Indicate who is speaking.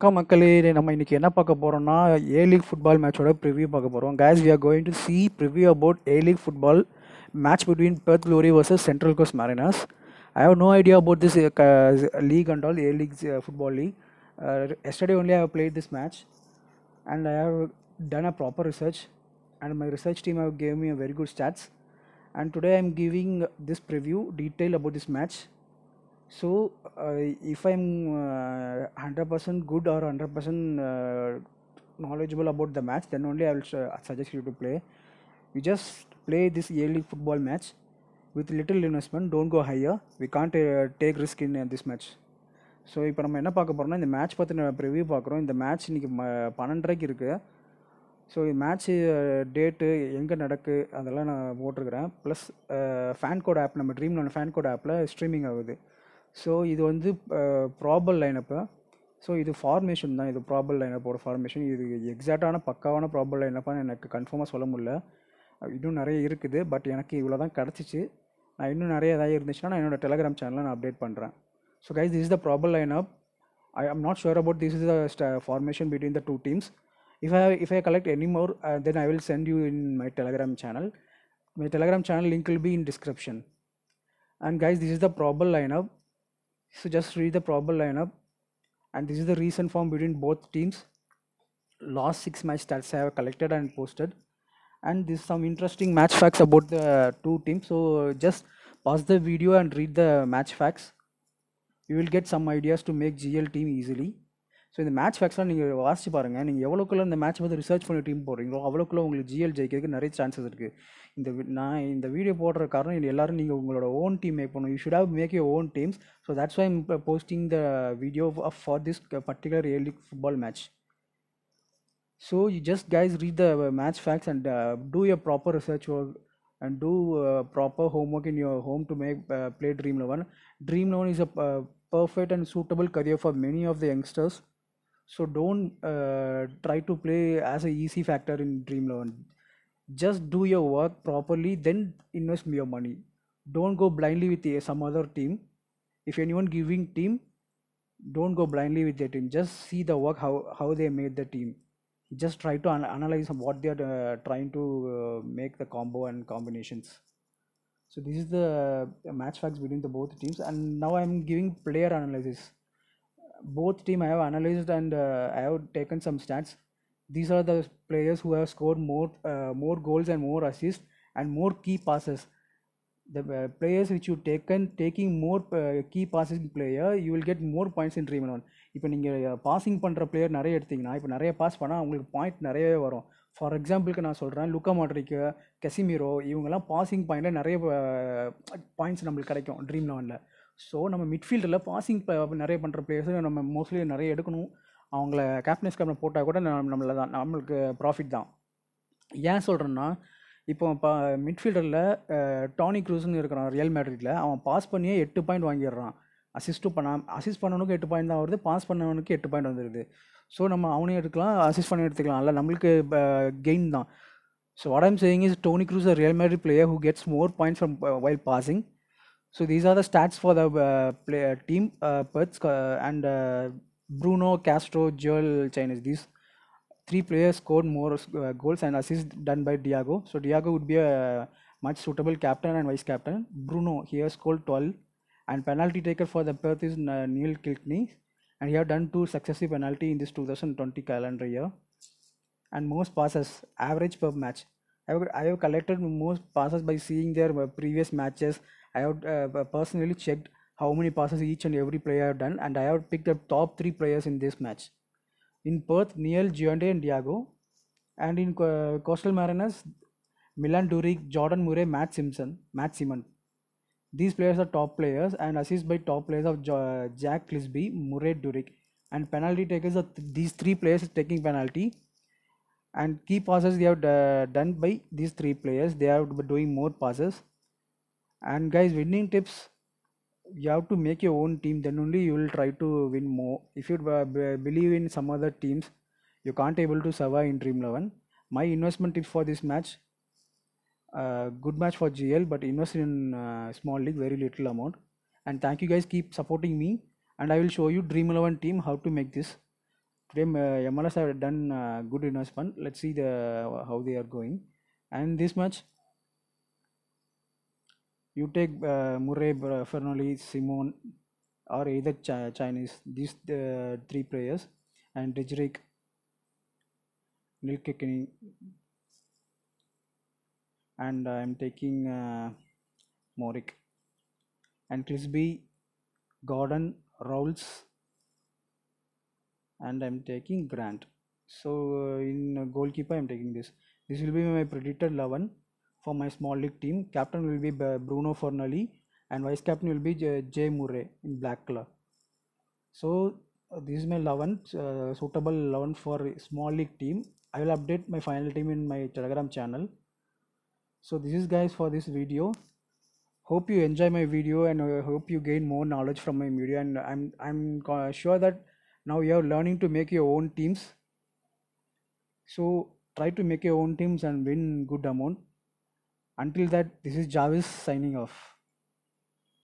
Speaker 1: வணக்கம் மக்களே நம்ம இன்றைக்கி என்ன பார்க்க போகிறோம்னா ஏ லீக் ஃபுட்பால் மேட்சோட ப்ரிவியூ பார்க்க போகிறோம் cause we are going to see preview about A league football match between Perth Glory versus Central Coast Mariners I have no idea about this league and all A league football league yesterday only I have played this match and I have done a proper research and my research team have gave me a very good stats and today I am giving this preview detail about this match so if I am hundred percent good or hundred percent knowledgeable about the match then only I will uh, su- you you to you just play this early football match with with investment don't go higher we We can't uh, take risk in uh, so இப்போ நம்ம என்ன பார்க்க போகிறோம்னா இந்த match பற்றி பற்றின preview பார்க்குறோம் இந்த மேட்ச் இன்றைக்கி பன்னெண்டரைக்கு இருக்குது ஸோ இந்த மேட்ச்சு டேட்டு எங்கே நடக்கு அதெல்லாம் நான் போட்டிருக்கிறேன் ப்ளஸ் ஃபேன் கோட் ஆப் நம்ம ட்ரீமில் ஒன்று ஃபேன் கோட் ஆப்பில் ஸ்ட்ரீமிங் ஆகுது ஸோ இது வந்து ப்ராபல் லைனப்பு ஸோ இது ஃபார்மேஷன் தான் இது ப்ராபல் லைனப்போட ஃபார்மேஷன் இது எக்ஸாக்டான பக்காவான ப்ராபல் லைனப்பான்னு எனக்கு கன்ஃபார்மாக சொல்ல முடில இன்னும் நிறைய இருக்குது பட் எனக்கு இவ்வளோ தான் கிடச்சிச்சு நான் இன்னும் நிறைய ஏதாவது இருந்துச்சுன்னா நான் என்னோடய டெலகிராம் சேனலில் நான் அப்டேட் பண்ணுறேன் so guys this is the probable line I am not sure about this is the ஸ்ட formation between the two teams if I if I collect any more then I will send you in my Telegram channel my Telegram channel link will be in description and guys this is the probable lineup so just read the probable lineup and this is the recent form between both teams last six match stats I have collected and posted and this some interesting match facts about the two teams so just pause the video and read the match facts you will get some ideas to make GL team easily so இந்த match ஃபேக்ஸ்லாம் நீங்கள் வாசிச்சு பாருங்கள் நீங்கள் எவ்வளோக்குள்ளே இந்த match வந்து research பண்ணி team போடுறீங்களோ அவ்வளோக்குள்ளே உங்களுக்கு ஜிஎல் ஜெயிக்கிறதுக்கு நிறைய சான்சஸ் இருக்குது இந்த நான் இந்த வீடியோ போடுற காரணம் இது எல்லோரும் நீங்கள் உங்களோட ஓன் டீம் மேக் பண்ணணும் you should have make your own teams so that's why posting the video for this particular A league football match so you just guys read the match facts and do a proper research work and do uh, proper homework in your home to make uh, play dream 11 dream 11 is a uh, perfect and suitable career for many of the youngsters so don't uh, try to play as a easy factor in dream loan just do your work properly then invest your money don't go blindly with some other team if anyone giving team don't go blindly with their team just see the work how how they made the team just try to an analyze what they are uh, trying to uh, make the combo and combinations so this is the uh, match facts between the both teams and now i'm giving player analysis both team I have analyzed and uh, I have taken some stats. These are the players who have scored more uh, more goals and more assists and more key passes. The uh, players which you taken taking more uh, key passes player, you will get more points in dream on. இப்போ நீங்கள் passing பண்ணுற player நிறைய எடுத்திங்கன்னா இப்போ நிறைய pass பண்ணால் அவங்களுக்கு point நிறையவே வரும் ஃபார் எக்ஸாம்பிளுக்கு நான் சொல்கிறேன் லுக்கா மாட்ரிக்கு கெசிமீரோ இவங்கெல்லாம் பாசிங் பாயிண்டில் நிறைய பாயிண்ட்ஸ் நம்மளுக்கு கிடைக்கும் ட்ரீம் லெவனில் ஸோ நம்ம மிட்ஃபீல்டில் பாசிங் நிறைய பண்ணுற பிளேயர்ஸும் நம்ம மோஸ்ட்லி நிறைய எடுக்கணும் அவங்கள கேப்டன்ஸ் கேப்டன் போட்டால் கூட நம்ம நம்மள தான் நம்மளுக்கு ப்ராஃபிட் தான் ஏன் சொல்கிறேன்னா இப்போ இப்போ மிட்ஃபீல்டரில் டானி க்ரூஸ்னு இருக்கிறான் ரியல் மேட்ரிட்டில் அவன் பாஸ் பண்ணியே எட்டு பாயிண்ட் வாங்கிடுறான் அசிஸ்ட்டும் பண்ண அசிஸ்ட் பண்ணவனுக்கு எட்டு பாயிண்ட் தான் வருது பாஸ் பண்ணவனுக்கு எட்டு பாயிண்ட் வந்துடுது ஸோ நம்ம அவனையும் எடுக்கலாம் அசிஸ்ட் பண்ணி எடுத்துக்கலாம் இல்லை நம்மளுக்கு கெயின் தான் so what am I'm saying is Toni Kroos a Real Madrid player who gets more points from while passing So these are the stats for the uh, player uh, team. Uh, Perth uh, and uh, Bruno Castro, Joel Chinese. These three players scored more uh, goals and assists done by Diago. So Diago would be a much suitable captain and vice captain. Bruno here scored 12, and penalty taker for the Perth is uh, Neil Kilkenny, and he have done two successive penalty in this 2020 calendar year. And most passes average per match. I have, I have collected most passes by seeing their uh, previous matches. I have uh, personally checked how many passes each and every player have done, and I have picked up top three players in this match. In Perth, Neil, Giande, and Diago. And in uh, Coastal Mariners, Milan Durick, Jordan Murray, Matt Simpson, Matt Simon. These players are top players and assist by top players of jo- Jack Clisby, Murray Durick. And penalty takers are th- these three players taking penalty and key passes they have uh, done by these three players they are doing more passes and guys winning tips you have to make your own team then only you will try to win more if you uh, believe in some other teams you can't able to survive in dream 11 my investment tips for this match uh, good match for gl but invest in uh, small league very little amount and thank you guys keep supporting me and i will show you dream 11 team how to make this Today, uh, MLS have done uh, good winners Let's see the uh, how they are going. And this much, you take uh, Murray, Fernoli, Simon, or either Ch Chinese, these uh, three players, and Rijrik, Nilkekini, and I'm taking uh, Morik, and Chrisby, Gordon, Rowles, and I'm taking Grant so uh, in uh, goalkeeper I'm taking this this will be my predicted 11 for my small league team captain will be uh, Bruno Fornelli and vice captain will be Jay Murray in black color so uh, this is my 11 uh, suitable 11 for small league team I will update my final team in my telegram channel so this is guys for this video hope you enjoy my video and uh, hope you gain more knowledge from my video and I'm I'm uh, sure that now you are learning to make your own teams so try to make your own teams and win good amount until that this is Jarvis signing off